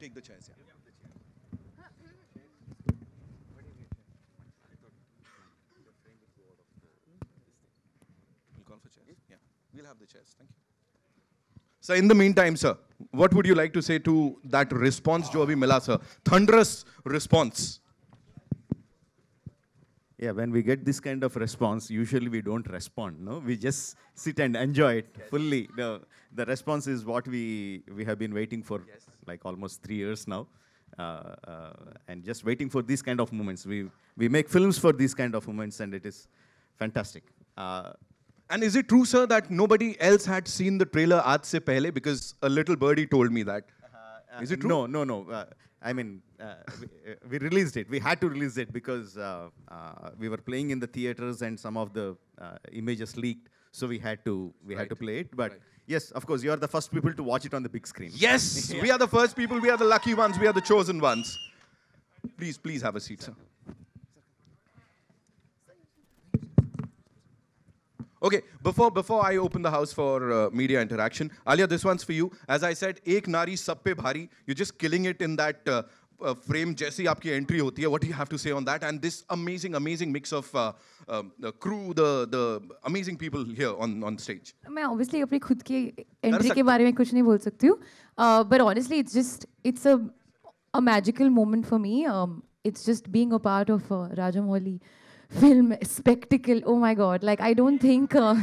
take the chairs. Yeah. We'll chairs. Yeah. We'll have the chairs. Thank you. So, in the meantime, sir, what would you like to say to that response, Joe Abhi sir? Thunderous response. Yeah, when we get this kind of response, usually we don't respond. No, we just sit and enjoy it yes. fully. The, the response is what we we have been waiting for, yes. like almost three years now, uh, uh, and just waiting for these kind of moments. We we make films for these kind of moments, and it is fantastic. Uh, and is it true, sir, that nobody else had seen the trailer aad se pehle? Because a little birdie told me that. Uh, Is it true? No, no, no. Uh, I mean, uh, we, we, released it. We had to release it because we were playing in the theaters and some of the images leaked. So we had to we right. had to play it. But right. Yes, of course. You are the first people to watch it on the big screen. Yes, yeah. we are the first people. We are the lucky ones. We are the chosen ones. Please, please have a seat, sir. Okay, before before I open the house for uh, media interaction, Alia, this one's for you. As I said, ek nari sab pe bhari. You're just killing it in that uh, uh, frame. Jesse, आपकी entry होती What do you have to say on that? And this amazing, amazing mix of uh, um, the crew, the the amazing people here on on stage. I obviously अपनी खुद entry के बारे में कुछ नहीं बोल सकती uh, But honestly, it's just it's a a magical moment for me. Um, it's just being a part of uh, Rajamouli film spectacle. Oh my God! Like I don't think uh,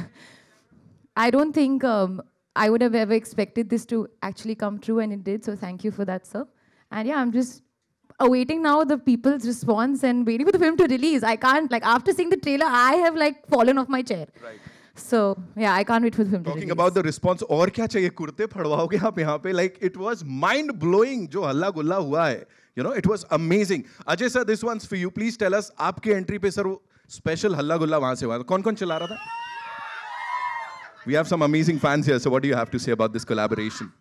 I don't think um, I would have ever expected this to actually come true, and it did. So thank you for that, sir. And yeah, I'm just awaiting now the people's response and waiting for the film to release. I can't like after seeing the trailer, I have like fallen off my chair. Right. So yeah, I can't wait for the film. Talking about the response, और क्या चाहिए कुर्ते फड़वाओगे आप यहाँ पे like it was mind blowing जो हल्ला गुल्ला हुआ है you know it was amazing. Ajay sir, this one's for you. Please tell us आपके entry पे सर special हल्ला गुल्ला वहाँ से हुआ था कौन कौन चला रहा था? We have some amazing fans here, so what do you have to say about this collaboration?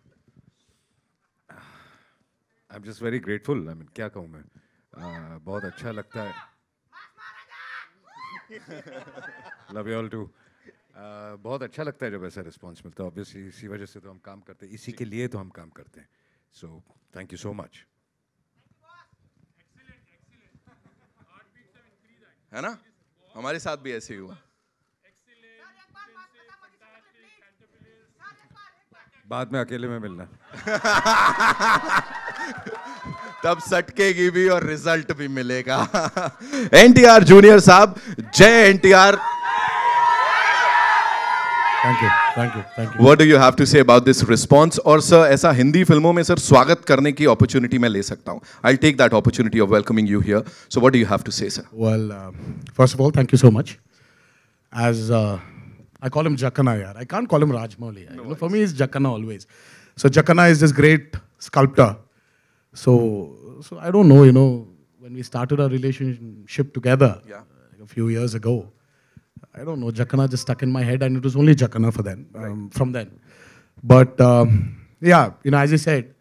I'm just very grateful. I mean, क्या कहूँ मैं? बहुत अच्छा लगता है. Love you all too. बहुत अच्छा लगता है जब ऐसा रिस्पॉन्स मिलता है ऑब्वियसली इसी वजह से तो हम काम करते हैं इसी के लिए तो हम काम करते हैं so thank you so much है ना हमारे साथ भी ऐसे ही हुआ बाद में अकेले में मिलना तब सटकेगी भी और रिजल्ट भी मिलेगा एनटीआर जूनियर साहब जय NTR thank you thank you thank you what do you have to say about this response और सर ऐसा हिंदी फिल्मों में सर स्वागत करने की अपॉर्चुनिटी मैं ले सकता हूं I take that opportunity of welcoming you here so what do you have to say sir well first of all thank you so much as I call him Jakana, I can't call him Rajmauli. No for me, it's Jakana always. So Jakana is this great sculptor. So, so I don't know. You know, when we started our relationship together a few years ago, I don't know, Jakana just stuck in my head, and it was only Jakana for then, um, right. um, from then. But um, yeah, you know, as I said,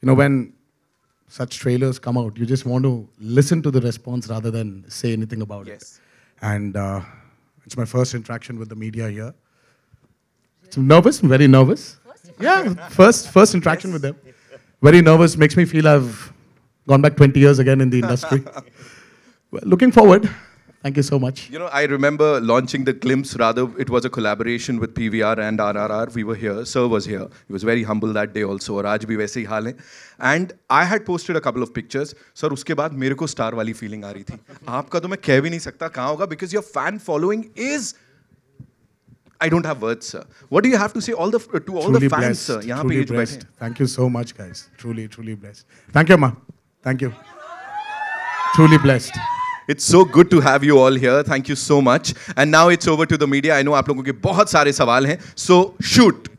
you know, when such trailers come out, you just want to listen to the response rather than say anything about yes. it. And uh, it's my first interaction with the media here. It's I'm nervous, I'm very nervous. First yeah, first first interaction yes. with them. Very nervous, makes me feel I've gone back 20 years again in the industry. well, looking forward. Thank you so much. You know, I remember launching the glimpse, rather, it was a collaboration with PVR and RRR. We were here, Sir was here. He was very humble that day also, और आज भी And I had posted a couple of pictures. Sir, उसके बाद मेरे को star वाली feeling आ रही थी आपका तो मैं कह भी नहीं सकता कहाँ I don't have words, sir. What do you have to say all the to all truly the fans, blessed, sir? Truly पे ये जो बैठे Thank you so much, guys. Truly, truly blessed. Thank you, ma. Thank you. Truly blessed. It's so good to have you all here thank you so much and now it's over to the media I know आप लोगों के बहुत सारे सवाल हैं सो shoot